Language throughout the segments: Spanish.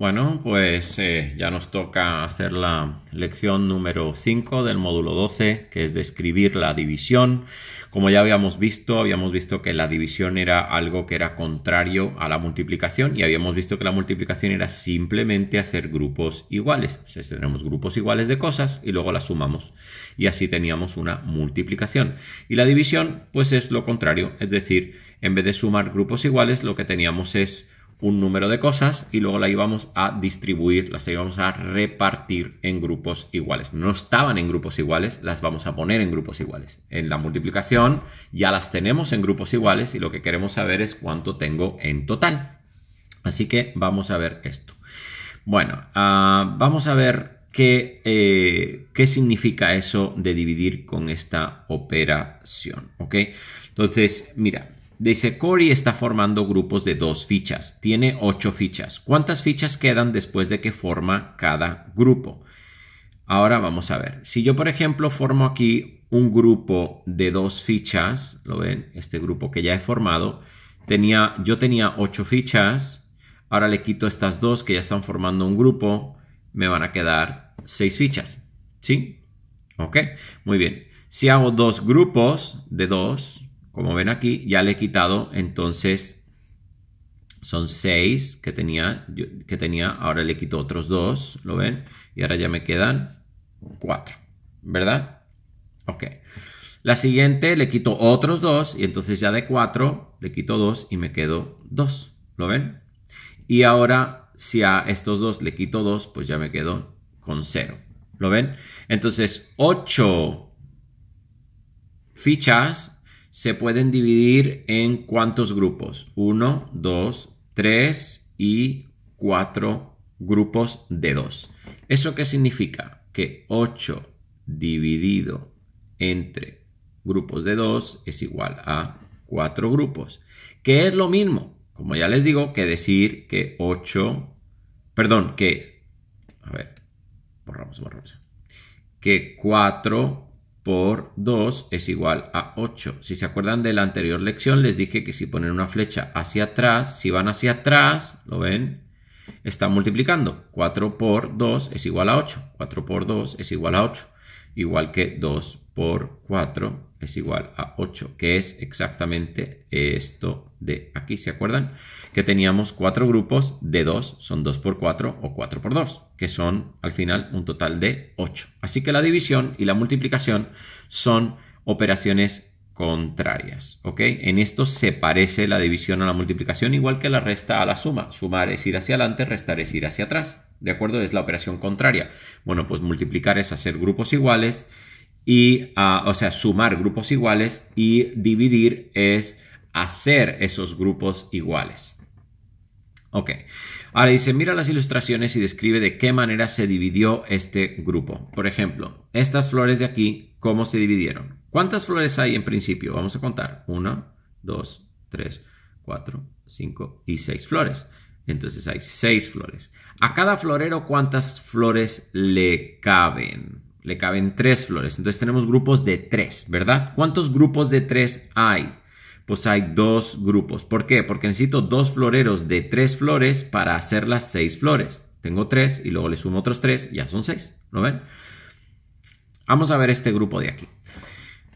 Bueno, pues eh, ya nos toca hacer la lección número 5 del módulo 12, que es describir la división. Como ya habíamos visto, habíamos visto que la división era algo que era contrario a la multiplicación y habíamos visto que la multiplicación era simplemente hacer grupos iguales. sea, tenemos grupos iguales de cosas y luego las sumamos y así teníamos una multiplicación. Y la división pues es lo contrario, es decir, en vez de sumar grupos iguales lo que teníamos es un número de cosas y luego la íbamos a distribuir, las íbamos a repartir en grupos iguales. No estaban en grupos iguales, las vamos a poner en grupos iguales. En la multiplicación ya las tenemos en grupos iguales y lo que queremos saber es cuánto tengo en total. Así que vamos a ver esto. Bueno, ah, vamos a ver qué, eh, qué significa eso de dividir con esta operación, ¿ok? Entonces, mira, Dice, Corey está formando grupos de dos fichas. Tiene ocho fichas. ¿Cuántas fichas quedan después de que forma cada grupo? Ahora vamos a ver. Si yo, por ejemplo, formo aquí un grupo de dos fichas, ¿lo ven? Este grupo que ya he formado, tenía, yo tenía ocho fichas. Ahora le quito estas dos que ya están formando un grupo. Me van a quedar seis fichas. ¿Sí? Ok, muy bien. Si hago dos grupos de dos, como ven aquí, ya le he quitado, entonces son 6 que tenía, que tenía, ahora le quito otros 2, ¿lo ven? Y ahora ya me quedan 4, ¿verdad? Ok. La siguiente le quito otros 2 y entonces ya de 4 le quito 2 y me quedo 2, ¿lo ven? Y ahora si a estos 2 le quito 2, pues ya me quedo con 0, ¿lo ven? Entonces 8 fichas se pueden dividir en cuántos grupos? 1, 2, 3 y 4 grupos de 2. ¿Eso qué significa? Que 8 dividido entre grupos de 2 es igual a 4 grupos, que es lo mismo, como ya les digo, que decir que 8, perdón, que, a ver, borramos, borramos, que 4 por 2 es igual a 8. Si se acuerdan de la anterior lección, les dije que si ponen una flecha hacia atrás, si van hacia atrás, ¿lo ven? Están multiplicando. 4 por 2 es igual a 8. 4 por 2 es igual a 8 igual que 2 por 4 es igual a 8, que es exactamente esto de aquí, ¿se acuerdan? Que teníamos cuatro grupos de 2, son 2 por 4 o 4 por 2, que son al final un total de 8. Así que la división y la multiplicación son operaciones contrarias, ¿ok? En esto se parece la división a la multiplicación igual que la resta a la suma. Sumar es ir hacia adelante, restar es ir hacia atrás. ¿de acuerdo? Es la operación contraria. Bueno, pues multiplicar es hacer grupos iguales y, ah, o sea, sumar grupos iguales y dividir es hacer esos grupos iguales. Ok. Ahora dice, mira las ilustraciones y describe de qué manera se dividió este grupo. Por ejemplo, estas flores de aquí, ¿cómo se dividieron? ¿Cuántas flores hay en principio? Vamos a contar. 1, 2, 3, 4, 5 y seis flores. Entonces hay seis flores. A cada florero, ¿cuántas flores le caben? Le caben tres flores. Entonces tenemos grupos de tres, ¿verdad? ¿Cuántos grupos de tres hay? Pues hay dos grupos. ¿Por qué? Porque necesito dos floreros de tres flores para hacer las seis flores. Tengo tres y luego le sumo otros tres, ya son seis. ¿Lo ven? Vamos a ver este grupo de aquí.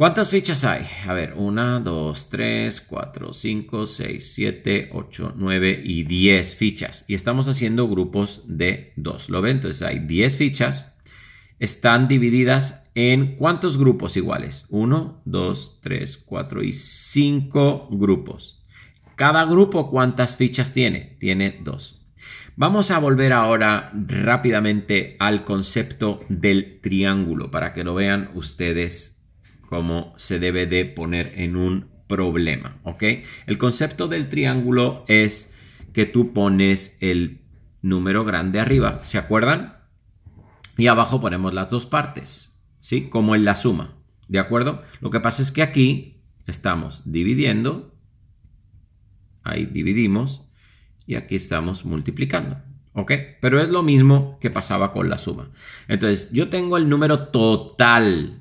¿Cuántas fichas hay? A ver, 1, 2, 3, 4, 5, 6, 7, 8, 9 y 10 fichas. Y estamos haciendo grupos de 2. ¿Lo ven? Entonces hay 10 fichas. Están divididas en cuántos grupos iguales? 1, 2, 3, 4 y 5 grupos. Cada grupo cuántas fichas tiene? Tiene 2. Vamos a volver ahora rápidamente al concepto del triángulo para que lo vean ustedes como se debe de poner en un problema, ¿ok? El concepto del triángulo es que tú pones el número grande arriba, ¿se acuerdan? Y abajo ponemos las dos partes, ¿sí? Como en la suma, ¿de acuerdo? Lo que pasa es que aquí estamos dividiendo, ahí dividimos, y aquí estamos multiplicando, ¿ok? Pero es lo mismo que pasaba con la suma. Entonces, yo tengo el número total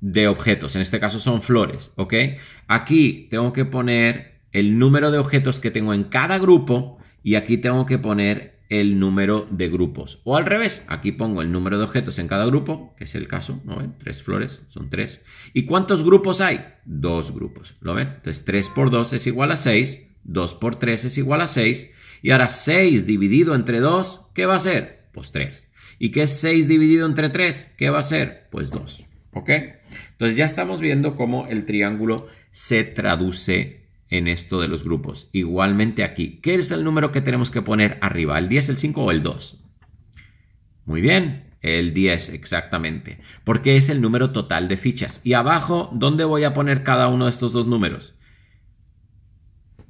de objetos, en este caso son flores, ¿ok? Aquí tengo que poner el número de objetos que tengo en cada grupo y aquí tengo que poner el número de grupos. O al revés, aquí pongo el número de objetos en cada grupo, que es el caso, ¿no ven? Tres flores, son tres. ¿Y cuántos grupos hay? Dos grupos, ¿lo ven? Entonces 3 por 2 es igual a 6, 2 por 3 es igual a 6, y ahora 6 dividido entre 2, ¿qué va a ser? Pues 3. ¿Y qué es 6 dividido entre 3? ¿Qué va a ser? Pues 2. ¿Ok? Entonces ya estamos viendo cómo el triángulo se traduce en esto de los grupos. Igualmente aquí, ¿qué es el número que tenemos que poner arriba? ¿El 10, el 5 o el 2? Muy bien, el 10 exactamente, porque es el número total de fichas. Y abajo, ¿dónde voy a poner cada uno de estos dos números?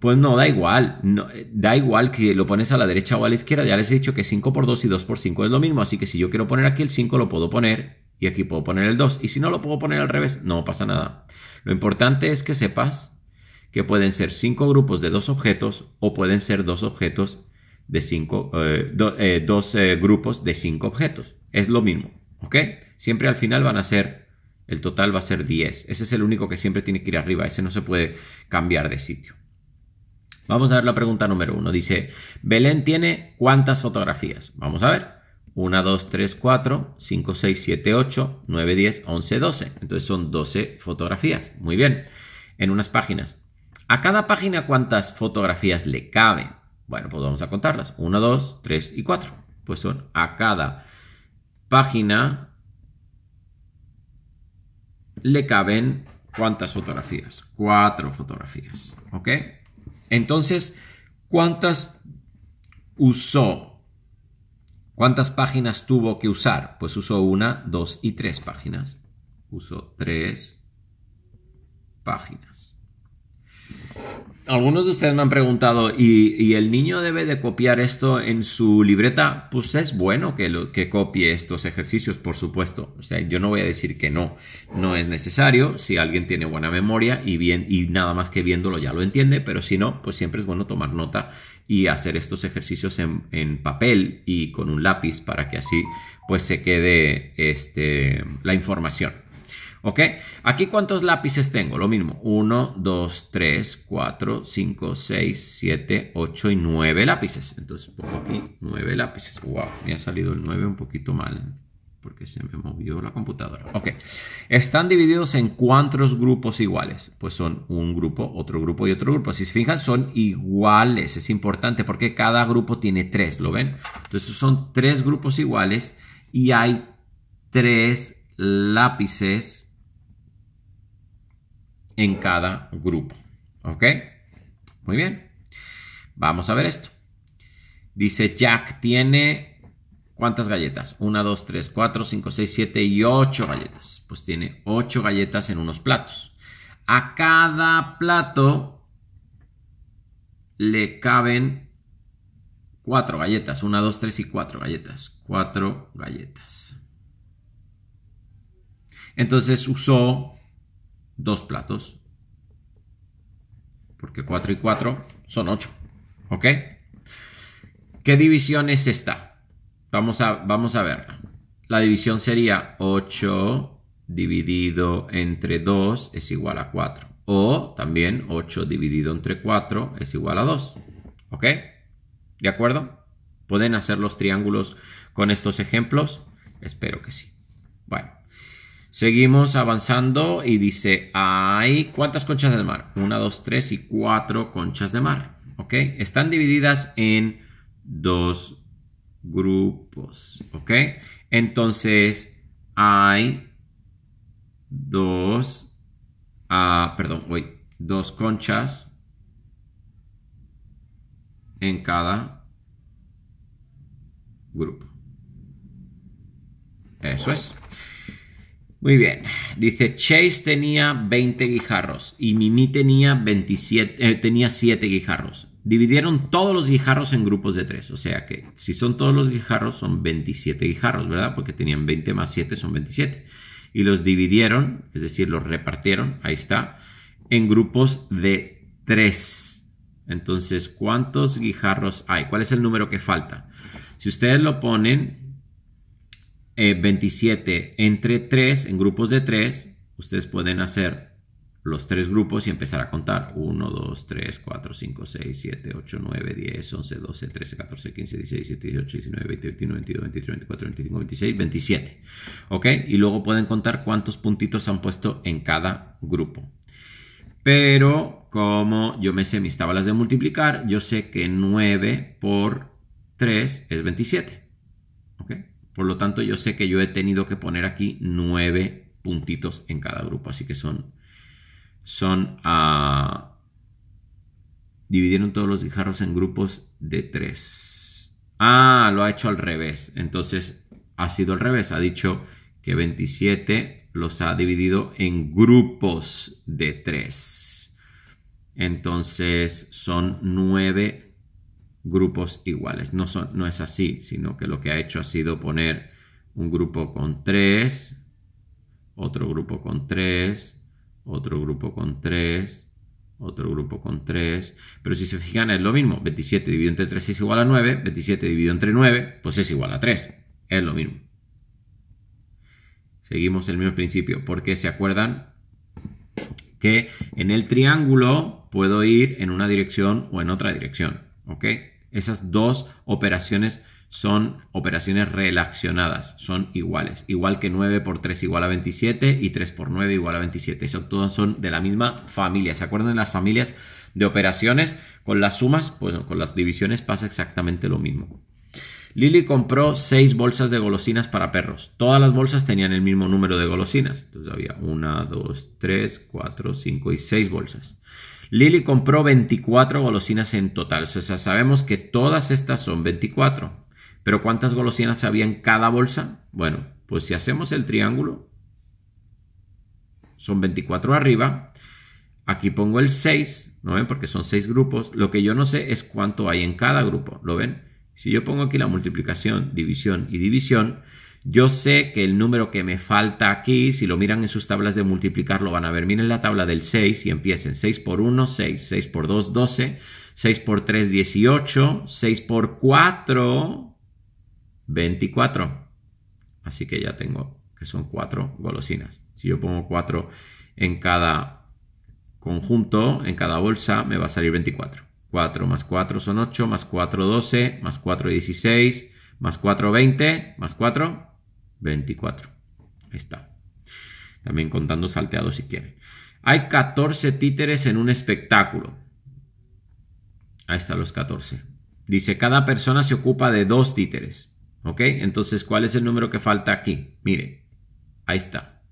Pues no, da igual. No, da igual que lo pones a la derecha o a la izquierda. Ya les he dicho que 5 por 2 y 2 por 5 es lo mismo. Así que si yo quiero poner aquí el 5, lo puedo poner y aquí puedo poner el 2. Y si no lo puedo poner al revés, no pasa nada. Lo importante es que sepas que pueden ser 5 grupos de 2 objetos o pueden ser 2 objetos de 5, eh, eh, eh, grupos de 5 objetos. Es lo mismo, ¿ok? Siempre al final van a ser, el total va a ser 10. Ese es el único que siempre tiene que ir arriba, ese no se puede cambiar de sitio. Vamos a ver la pregunta número 1. Dice, Belén tiene cuántas fotografías. Vamos a ver. 1, 2, 3, 4, 5, 6, 7, 8, 9, 10, 11, 12. Entonces son 12 fotografías. Muy bien. En unas páginas. ¿A cada página cuántas fotografías le caben? Bueno, pues vamos a contarlas. 1, 2, 3 y 4. Pues son a cada página le caben cuántas fotografías. 4 fotografías. ¿Ok? Entonces, ¿cuántas usó ¿Cuántas páginas tuvo que usar? Pues usó una, dos y tres páginas. Usó tres páginas. Algunos de ustedes me han preguntado, ¿y, el niño debe de copiar esto en su libreta? Pues es bueno que, que copie estos ejercicios, por supuesto. O sea, yo no voy a decir que no, no es necesario. Si alguien tiene buena memoria y, bien, y nada más que viéndolo ya lo entiende, pero si no, pues siempre es bueno tomar nota y hacer estos ejercicios en, en, papel y con un lápiz para que así pues se quede este, la información. ¿Ok? Aquí cuántos lápices tengo? Lo mismo. 1, 2, 3, 4, 5, 6, 7, 8 y 9 lápices. Entonces pongo aquí 9 lápices. ¡Wow! Me ha salido el 9 un poquito mal porque se me movió la computadora. Ok, están divididos en cuántos grupos iguales. Pues son un grupo, otro grupo y otro grupo. Si se fijan, son iguales. Es importante porque cada grupo tiene tres, ¿lo ven? Entonces son tres grupos iguales y hay tres lápices en cada grupo. ¿Ok? Muy bien. Vamos a ver esto. Dice Jack tiene ¿Cuántas galletas? 1, 2, 3, 4, 5, 6, 7 y 8 galletas. Pues tiene 8 galletas en unos platos. A cada plato le caben 4 galletas. 1, 2, 3 y 4 galletas. 4 galletas. Entonces usó dos platos. Porque 4 y 4 son 8. ¿Ok? ¿Qué división es esta? Vamos a, vamos a La división sería 8 dividido entre 2 es igual a 4. O también 8 dividido entre 4 es igual a 2. ¿Ok? ¿De acuerdo? ¿Pueden hacer los triángulos con estos ejemplos? Espero que sí. Bueno. Seguimos avanzando y dice, hay cuántas conchas de mar? 1, 2, 3 y 4 conchas de mar. ¿Ok? Están divididas en 2 grupos, ¿ok? Entonces, hay dos, ah, perdón, wait, dos conchas en cada grupo. Eso es. Muy bien. Dice, Chase tenía 20 guijarros y Mimi tenía 27, eh, tenía 7 guijarros. Dividieron todos los guijarros en grupos de tres. O sea que si son todos los guijarros, son 27 guijarros, ¿verdad? Porque tenían 20 más 7, son 27. Y los dividieron, es decir, los repartieron, ahí está, en grupos de 3. Entonces, ¿cuántos guijarros hay? ¿Cuál es el número que falta? Si ustedes lo ponen 27 eh, entre 3, en grupos de 3, ustedes pueden hacer los tres grupos y empezar a contar. 1, 2, 3, 4, 5, 6, 7, 8, 9, 10, 11, 12, 13, 14, 15, 16, 17, 18, 19, 20, 21, 22, 23, 24, 25, 26, 27. ¿Ok? Y luego pueden contar cuántos puntitos han puesto en cada grupo. Pero como yo me sé mis tablas de multiplicar, yo sé que 9 por 3 es 27. ¿Ok? Por lo tanto, yo sé que yo he tenido que poner aquí 9 puntitos en cada grupo. Así que son son a ah, dividieron todos los guijarros en grupos de tres. Ah, lo ha hecho al revés. Entonces ha sido al revés. Ha dicho que 27 los ha dividido en grupos de tres. Entonces son nueve grupos iguales. No, son, no es así, sino que lo que ha hecho ha sido poner un grupo con tres, otro grupo con tres, otro grupo con 3, otro grupo con 3. Pero si se fijan es lo mismo, 27 dividido entre 3 es igual a 9, 27 dividido entre 9 pues es igual a 3, es lo mismo. Seguimos el mismo principio, porque se acuerdan que en el triángulo puedo ir en una dirección o en otra dirección, ¿ok? Esas dos operaciones son operaciones relacionadas, son iguales. Igual que 9 por 3 igual a 27 y 3 por 9 igual a 27. Esas todas son de la misma familia. ¿Se acuerdan de las familias de operaciones? Con las sumas, pues, con las divisiones pasa exactamente lo mismo. Lily compró 6 bolsas de golosinas para perros. Todas las bolsas tenían el mismo número de golosinas. Entonces había 1, 2, 3, 4, 5 y 6 bolsas. Lily compró 24 golosinas en total. O sea, sabemos que todas estas son 24. Pero ¿cuántas golosinas había en cada bolsa? Bueno, pues si hacemos el triángulo, son 24 arriba. Aquí pongo el 6, ¿no ven? Porque son 6 grupos. Lo que yo no sé es cuánto hay en cada grupo, ¿lo ven? Si yo pongo aquí la multiplicación, división y división, yo sé que el número que me falta aquí, si lo miran en sus tablas de multiplicar, lo van a ver. Miren la tabla del 6 y empiecen 6 por 1, 6, 6 por 2, 12, 6 por 3, 18, 6 por 4, 24. Así que ya tengo que son 4 golosinas. Si yo pongo 4 en cada conjunto, en cada bolsa, me va a salir 24. 4 más 4 son 8, más 4 12, más 4 16, más 4 20, más 4 24. Ahí está. También contando salteados si quieren. Hay 14 títeres en un espectáculo. Ahí están los 14. Dice, cada persona se ocupa de dos títeres. ¿Ok? Entonces, ¿cuál es el número que falta aquí? Mire, ahí está.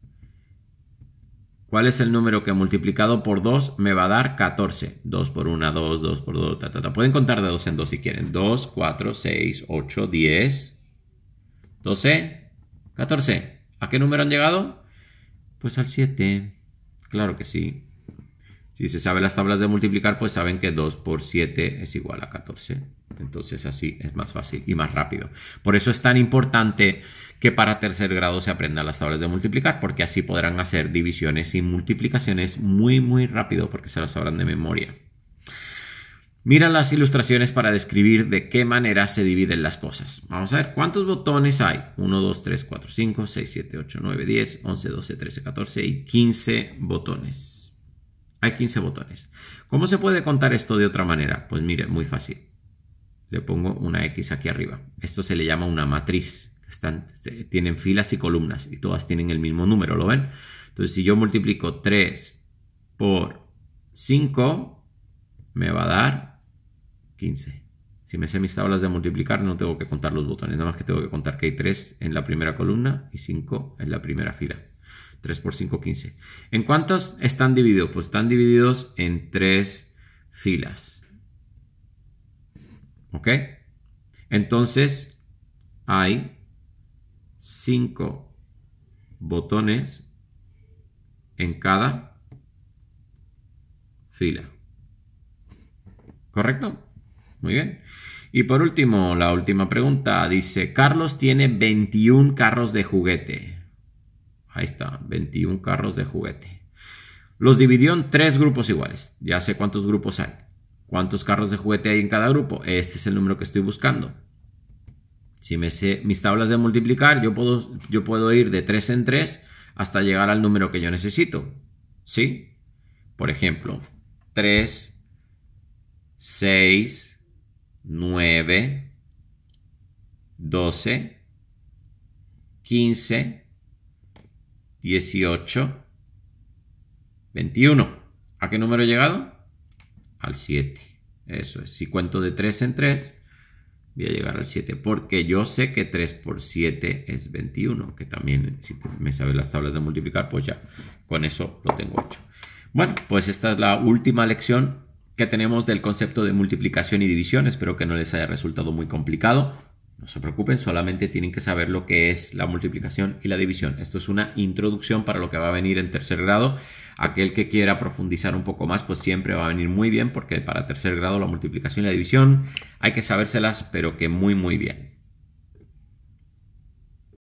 ¿Cuál es el número que multiplicado por 2 me va a dar 14? 2 por 1, 2, 2 por 2, ta, ta, ta. Pueden contar de 2 en 2 si quieren. 2, 4, 6, 8, 10, 12, 14. ¿A qué número han llegado? Pues al 7. Claro que sí. Si se sabe las tablas de multiplicar, pues saben que 2 por 7 es igual a 14. Entonces así es más fácil y más rápido. Por eso es tan importante que para tercer grado se aprendan las tablas de multiplicar, porque así podrán hacer divisiones y multiplicaciones muy muy rápido, porque se las sabrán de memoria. Mira las ilustraciones para describir de qué manera se dividen las cosas. Vamos a ver cuántos botones hay. 1, 2, 3, 4, 5, 6, 7, 8, 9, 10, 11, 12, 13, 14 y 15 botones. Hay 15 botones. ¿Cómo se puede contar esto de otra manera? Pues mire, muy fácil. Le pongo una X aquí arriba. Esto se le llama una matriz. Este, tienen filas y columnas y todas tienen el mismo número, ¿lo ven? Entonces, si yo multiplico 3 por 5, me va a dar 15. Si me sé mis tablas de multiplicar, no tengo que contar los botones, nada más que tengo que contar que hay 3 en la primera columna y 5 en la primera fila. 3 por 5, 15. ¿En cuántos están divididos? Pues están divididos en tres filas. ¿Ok? Entonces, hay 5 botones en cada fila. ¿Correcto? Muy bien. Y por último, la última pregunta. Dice, Carlos tiene 21 carros de juguete. Ahí está, 21 carros de juguete. Los dividió en tres grupos iguales. Ya sé cuántos grupos hay. ¿Cuántos carros de juguete hay en cada grupo? Este es el número que estoy buscando. Si me sé mis tablas de multiplicar, yo puedo, yo puedo ir de 3 en 3 hasta llegar al número que yo necesito. ¿Sí? Por ejemplo, 3, 6, 9, 12, 15, 18, 21. ¿A qué número he llegado? Al 7. Eso es. Si cuento de 3 en 3, voy a llegar al 7. Porque yo sé que 3 por 7 es 21. Que también, si me sabes las tablas de multiplicar, pues ya con eso lo tengo hecho. Bueno, pues esta es la última lección que tenemos del concepto de multiplicación y división. Espero que no les haya resultado muy complicado. No se preocupen, solamente tienen que saber lo que es la multiplicación y la división. Esto es una introducción para lo que va a venir en tercer grado. Aquel que quiera profundizar un poco más, pues siempre va a venir muy bien, porque para tercer grado la multiplicación y la división hay que sabérselas, pero que muy, muy bien.